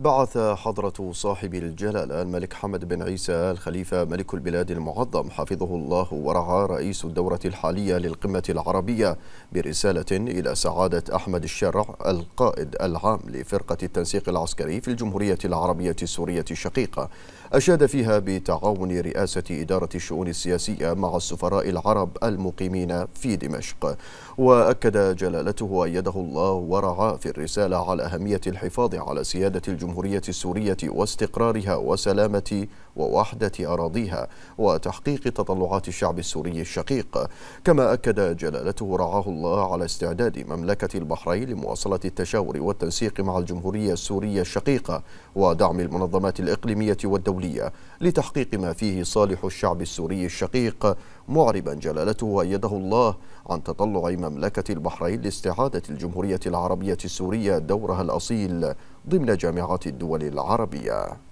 بعث حضرة صاحب الجلالة الملك حمد بن عيسى الخليفة ملك البلاد المعظم حفظه الله ورعاه رئيس الدورة الحالية للقمة العربية برسالة إلى سعادة أحمد الشرع القائد العام لفرقة التنسيق العسكري في الجمهورية العربية السورية الشقيقة أشاد فيها بتعاون رئاسة إدارة الشؤون السياسية مع السفراء العرب المقيمين في دمشق وأكد جلالته أيده الله ورعاه في الرسالة على أهمية الحفاظ على سيادة الجمهورية الجمهورية السورية واستقرارها وسلامة ووحدة أراضيها وتحقيق تطلعات الشعب السوري الشقيق كما أكد جلالته رعاه الله على استعداد مملكة البحرين لمواصلة التشاور والتنسيق مع الجمهورية السورية الشقيقة ودعم المنظمات الإقليمية والدولية لتحقيق ما فيه صالح الشعب السوري الشقيق معربا جلالته وأيده الله عن تطلع مملكة البحرين لاستعادة الجمهورية العربية السورية دورها الأصيل ضمن جامعات الدول العربية